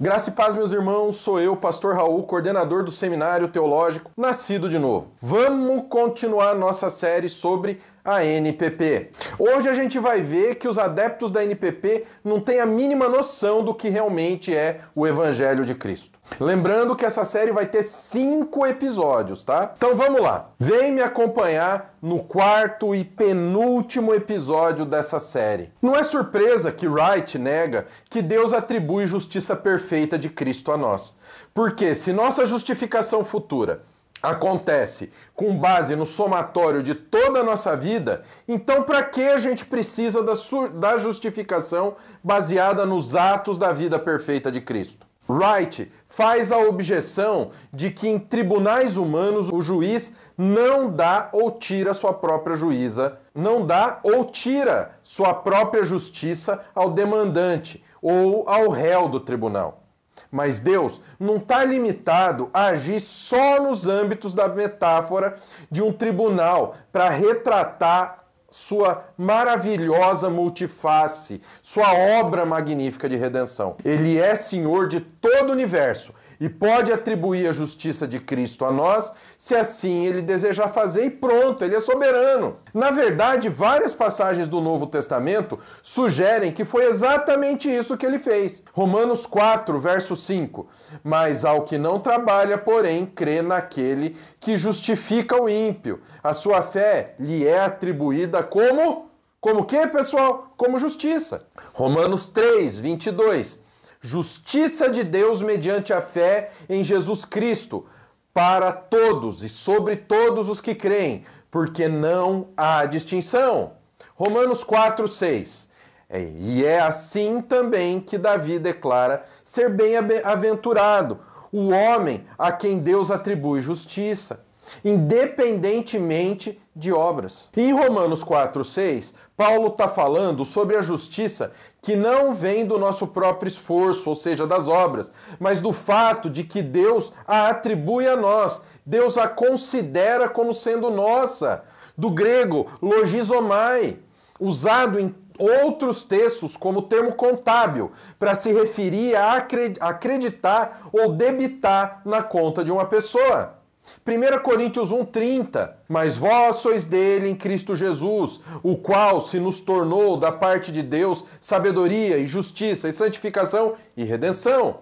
Graça e paz, meus irmãos, sou eu, pastor Raul, coordenador do Seminário Teológico Nascido de Novo. Vamos continuar nossa série sobre a NPP. Hoje a gente vai ver que os adeptos da NPP não têm a mínima noção do que realmente é o Evangelho de Cristo. Lembrando que essa série vai ter cinco episódios, tá? Então vamos lá. Vem me acompanhar no quarto e penúltimo episódio dessa série. Não é surpresa que Wright nega que Deus atribui justiça perfeita de Cristo a nós. Porque se nossa justificação futura acontece com base no somatório de toda a nossa vida, então para que a gente precisa da, da justificação baseada nos atos da vida perfeita de Cristo? Wright faz a objeção de que em tribunais humanos o juiz não dá ou tira sua própria juíza, não dá ou tira sua própria justiça ao demandante ou ao réu do tribunal. Mas Deus não está limitado a agir só nos âmbitos da metáfora de um tribunal para retratar sua maravilhosa multiface, sua obra magnífica de redenção. Ele é Senhor de todo o universo e pode atribuir a justiça de Cristo a nós, se assim ele desejar fazer, e pronto, ele é soberano. Na verdade, várias passagens do Novo Testamento sugerem que foi exatamente isso que ele fez. Romanos 4, verso 5: Mas ao que não trabalha, porém, crê naquele que justifica o ímpio, a sua fé lhe é atribuída como. Como que, pessoal? Como justiça. Romanos 3, 22. Justiça de Deus mediante a fé em Jesus Cristo, para todos e sobre todos os que creem, porque não há distinção. Romanos 4, 6. É, e é assim também que Davi declara ser bem-aventurado o homem a quem Deus atribui justiça independentemente de obras. Em Romanos 4:6, Paulo está falando sobre a justiça que não vem do nosso próprio esforço, ou seja, das obras, mas do fato de que Deus a atribui a nós. Deus a considera como sendo nossa. Do grego logizomai, usado em outros textos como termo contábil, para se referir a acreditar ou debitar na conta de uma pessoa. 1 Coríntios 1,30 Mas vós sois dele em Cristo Jesus, o qual se nos tornou da parte de Deus sabedoria e justiça e santificação e redenção.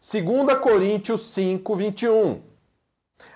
2 Coríntios 5:21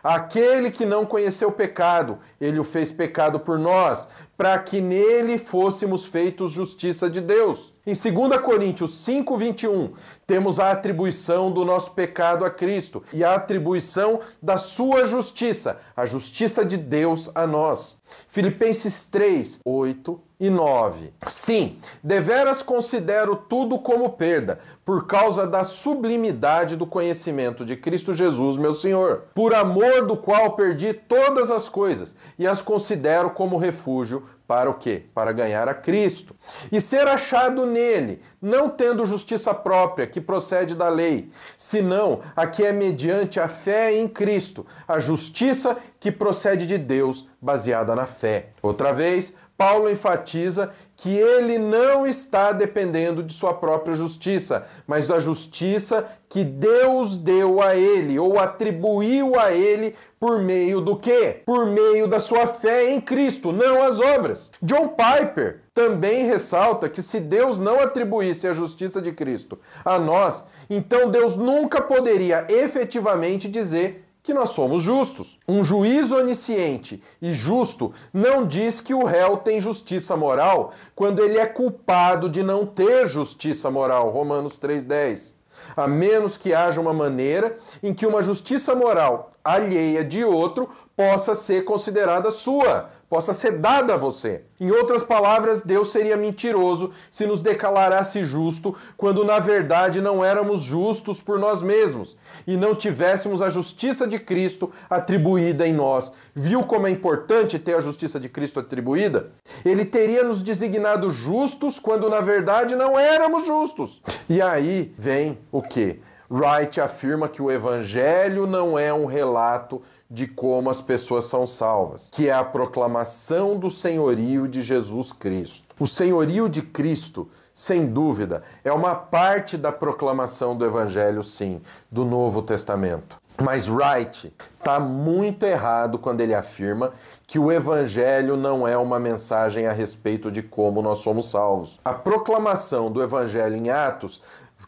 Aquele que não conheceu pecado, ele o fez pecado por nós, para que nele fôssemos feitos justiça de Deus. Em 2 Coríntios 5, 21, temos a atribuição do nosso pecado a Cristo e a atribuição da sua justiça, a justiça de Deus a nós. Filipenses 3, 8 e 9. Sim, deveras considero tudo como perda, por causa da sublimidade do conhecimento de Cristo Jesus, meu Senhor, por amor do qual perdi todas as coisas e as considero como refúgio para o quê? Para ganhar a Cristo. E ser achado nele, não tendo justiça própria, que procede da lei, senão a que é mediante a fé em Cristo, a justiça que procede de Deus, baseada na fé. Outra vez, Paulo enfatiza que ele não está dependendo de sua própria justiça, mas da justiça que Deus deu a ele ou atribuiu a ele por meio do quê? Por meio da sua fé em Cristo, não as obras. John Piper também ressalta que se Deus não atribuísse a justiça de Cristo a nós, então Deus nunca poderia efetivamente dizer que nós somos justos. Um juiz onisciente e justo não diz que o réu tem justiça moral quando ele é culpado de não ter justiça moral. Romanos 3,10. A menos que haja uma maneira em que uma justiça moral alheia de outro possa ser considerada sua, possa ser dada a você. Em outras palavras, Deus seria mentiroso se nos declarasse justo quando na verdade não éramos justos por nós mesmos e não tivéssemos a justiça de Cristo atribuída em nós. Viu como é importante ter a justiça de Cristo atribuída? Ele teria nos designado justos quando na verdade não éramos justos. E aí vem o que? Wright afirma que o Evangelho não é um relato de como as pessoas são salvas, que é a proclamação do senhorio de Jesus Cristo. O senhorio de Cristo, sem dúvida, é uma parte da proclamação do Evangelho, sim, do Novo Testamento. Mas Wright está muito errado quando ele afirma que o Evangelho não é uma mensagem a respeito de como nós somos salvos. A proclamação do Evangelho em Atos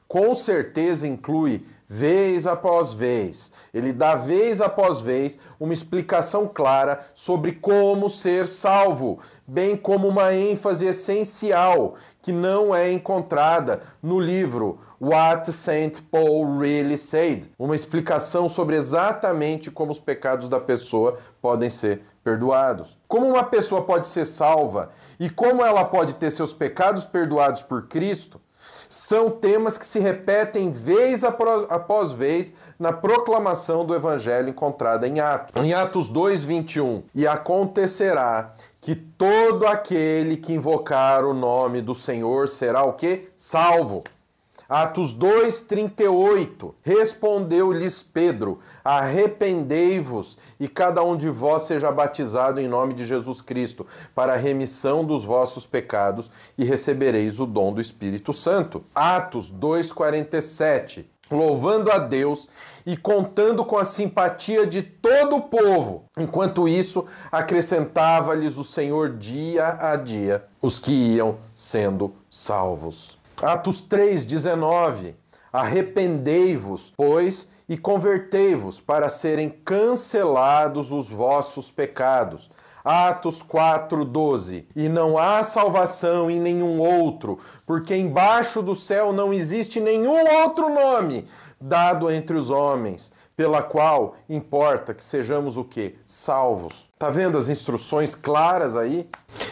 com certeza inclui vez após vez. Ele dá vez após vez uma explicação clara sobre como ser salvo, bem como uma ênfase essencial que não é encontrada no livro What Saint Paul Really Said, uma explicação sobre exatamente como os pecados da pessoa podem ser perdoados. Como uma pessoa pode ser salva e como ela pode ter seus pecados perdoados por Cristo? São temas que se repetem vez após vez na proclamação do evangelho encontrada em Atos. Em Atos 2, 21, e acontecerá que todo aquele que invocar o nome do Senhor será o quê? Salvo. Atos 2:38 Respondeu-lhes Pedro: Arrependei-vos e cada um de vós seja batizado em nome de Jesus Cristo, para a remissão dos vossos pecados, e recebereis o dom do Espírito Santo. Atos 2:47 Louvando a Deus e contando com a simpatia de todo o povo. Enquanto isso, acrescentava-lhes o Senhor dia a dia os que iam sendo salvos. Atos 19. Arrependei-vos, pois, e convertei-vos, para serem cancelados os vossos pecados. Atos 12. E não há salvação em nenhum outro, porque embaixo do céu não existe nenhum outro nome dado entre os homens, pela qual importa que sejamos o quê? Salvos. Tá vendo as instruções claras aí?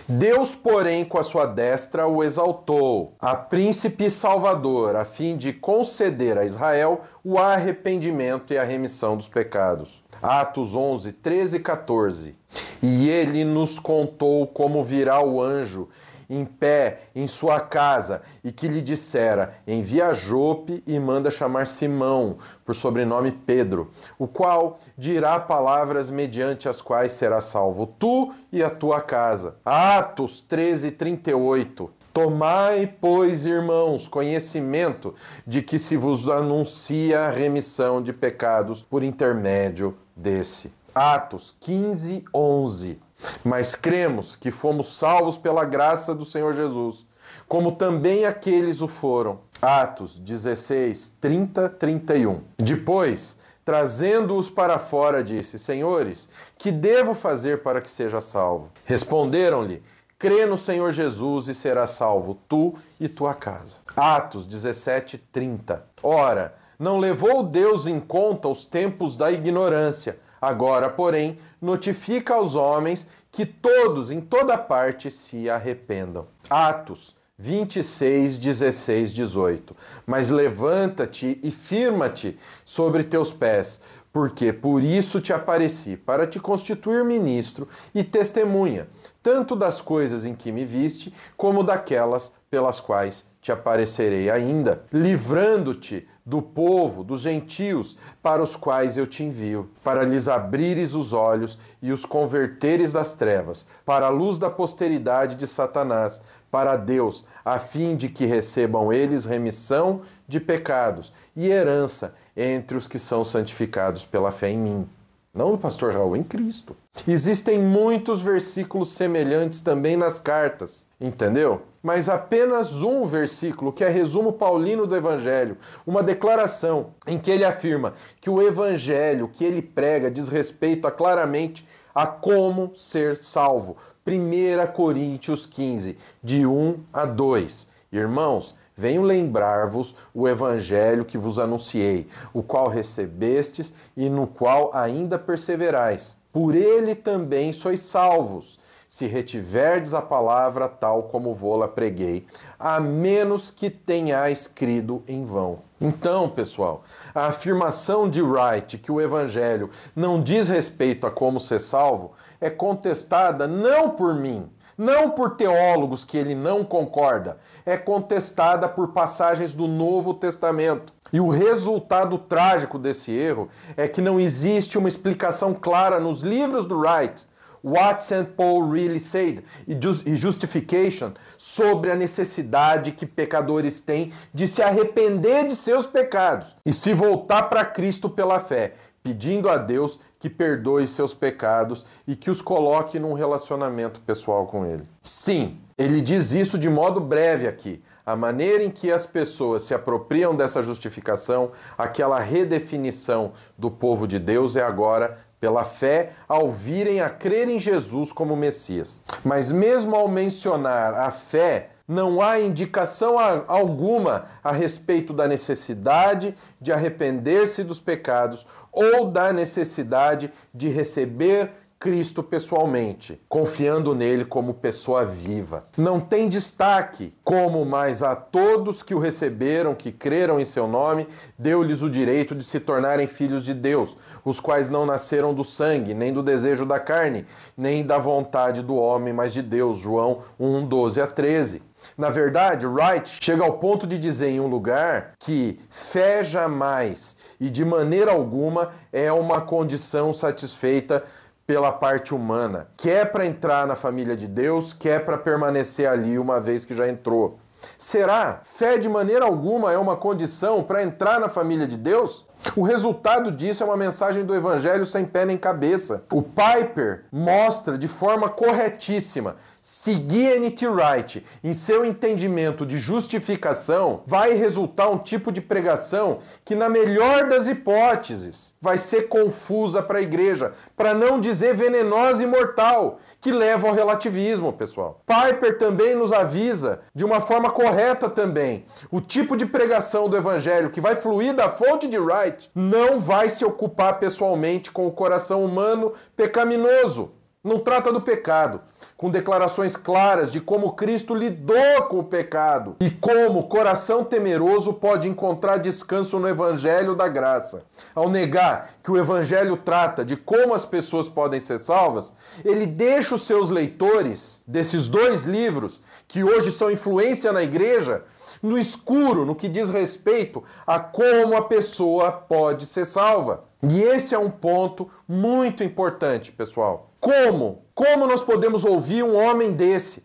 Deus, porém, com a sua destra o exaltou, a príncipe salvador, a fim de conceder a Israel o arrependimento e a remissão dos pecados. Atos 11, 13 e 14. E ele nos contou como virá o anjo em pé em sua casa e que lhe dissera: Envia Jope e manda chamar Simão, por sobrenome Pedro, o qual dirá palavras mediante as quais será salvo tu e a tua casa. Atos 13, 38. Tomai, pois, irmãos, conhecimento de que se vos anuncia a remissão de pecados por intermédio desse Atos 15, 11. Mas cremos que fomos salvos pela graça do Senhor Jesus, como também aqueles o foram. Atos 16, 30, 31. Depois, trazendo-os para fora, disse: Senhores, que devo fazer para que seja salvo? Responderam-lhe: Crê no Senhor Jesus e serás salvo, tu e tua casa. Atos 17, 30. Ora, não levou Deus em conta os tempos da ignorância Agora, porém, notifica aos homens que todos, em toda parte, se arrependam. Atos 26, 16, 18. Mas levanta-te e firma-te sobre teus pés, porque por isso te apareci, para te constituir ministro e testemunha, tanto das coisas em que me viste, como daquelas pelas quais te aparecerei ainda, livrando-te do povo, dos gentios, para os quais eu te envio, para lhes abrires os olhos e os converteres das trevas, para a luz da posteridade de Satanás, para Deus, a fim de que recebam eles remissão de pecados e herança entre os que são santificados pela fé em mim. Não no pastor Raul, em Cristo. Existem muitos versículos semelhantes também nas cartas, entendeu? Mas apenas um versículo, que é resumo paulino do Evangelho, uma declaração em que ele afirma que o Evangelho que ele prega diz respeito a claramente a como ser salvo. 1 Coríntios 15, de 1 a 2. Irmãos, Venho lembrar-vos o evangelho que vos anunciei, o qual recebestes e no qual ainda perseverais. Por ele também sois salvos, se retiverdes a palavra tal como vou la preguei, a menos que tenhais crido em vão. Então, pessoal, a afirmação de Wright que o evangelho não diz respeito a como ser salvo é contestada não por mim, não por teólogos que ele não concorda, é contestada por passagens do Novo Testamento. E o resultado trágico desse erro é que não existe uma explicação clara nos livros do Wright What St. Paul Really Said e Justification sobre a necessidade que pecadores têm de se arrepender de seus pecados e se voltar para Cristo pela fé, pedindo a Deus que perdoe seus pecados e que os coloque num relacionamento pessoal com Ele. Sim, ele diz isso de modo breve aqui. A maneira em que as pessoas se apropriam dessa justificação, aquela redefinição do povo de Deus é agora pela fé ao virem a crer em Jesus como Messias. Mas mesmo ao mencionar a fé, não há indicação alguma a respeito da necessidade de arrepender-se dos pecados ou da necessidade de receber Cristo pessoalmente, confiando nele como pessoa viva. Não tem destaque, como mais a todos que o receberam, que creram em seu nome, deu-lhes o direito de se tornarem filhos de Deus, os quais não nasceram do sangue, nem do desejo da carne, nem da vontade do homem, mas de Deus. João 1, 12 a 13. Na verdade, Wright chega ao ponto de dizer em um lugar que fé jamais e de maneira alguma é uma condição satisfeita pela parte humana, quer para entrar na família de Deus, quer para permanecer ali uma vez que já entrou. Será? Fé de maneira alguma é uma condição para entrar na família de Deus? O resultado disso é uma mensagem do evangelho sem pé nem cabeça. O Piper mostra de forma corretíssima Seguir N.T. Wright em seu entendimento de justificação vai resultar um tipo de pregação que, na melhor das hipóteses, vai ser confusa para a igreja, para não dizer venenosa e mortal, que leva ao relativismo, pessoal. Piper também nos avisa, de uma forma correta também, o tipo de pregação do evangelho que vai fluir da fonte de Wright site, não vai se ocupar pessoalmente com o coração humano pecaminoso. Não trata do pecado, com declarações claras de como Cristo lidou com o pecado e como o coração temeroso pode encontrar descanso no Evangelho da graça. Ao negar que o Evangelho trata de como as pessoas podem ser salvas, ele deixa os seus leitores desses dois livros, que hoje são influência na igreja, no escuro no que diz respeito a como a pessoa pode ser salva. E esse é um ponto muito importante, pessoal. Como? Como nós podemos ouvir um homem desse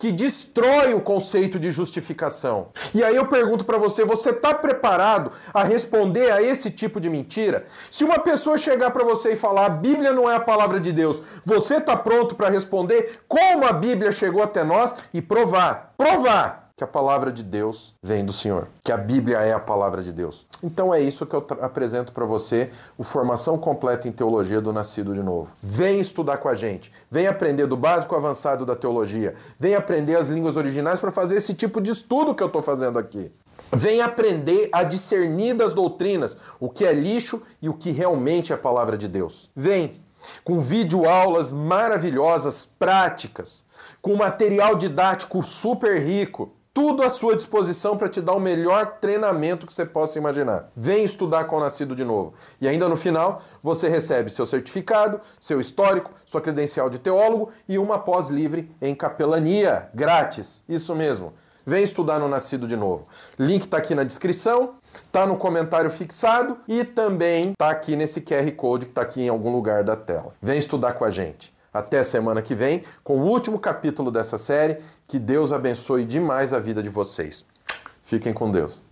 que destrói o conceito de justificação? E aí eu pergunto para você, você está preparado a responder a esse tipo de mentira? Se uma pessoa chegar para você e falar a Bíblia não é a palavra de Deus, você está pronto para responder como a Bíblia chegou até nós e provar? Provar que a palavra de Deus vem do Senhor, que a Bíblia é a palavra de Deus. Então é isso que eu apresento para você, o Formação Completa em Teologia do Nascido de Novo. Vem estudar com a gente, vem aprender do básico avançado da teologia, vem aprender as línguas originais para fazer esse tipo de estudo que eu estou fazendo aqui. Vem aprender a discernir das doutrinas, o que é lixo e o que realmente é a palavra de Deus. Vem, com vídeo aulas maravilhosas, práticas, com material didático super rico, tudo à sua disposição para te dar o melhor treinamento que você possa imaginar. Vem estudar com o Nascido de novo. E ainda no final, você recebe seu certificado, seu histórico, sua credencial de teólogo e uma pós livre em capelania, grátis. Isso mesmo. Vem estudar no Nascido de novo. Link está aqui na descrição, está no comentário fixado e também está aqui nesse QR Code que está aqui em algum lugar da tela. Vem estudar com a gente. Até semana que vem com o último capítulo dessa série. Que Deus abençoe demais a vida de vocês. Fiquem com Deus.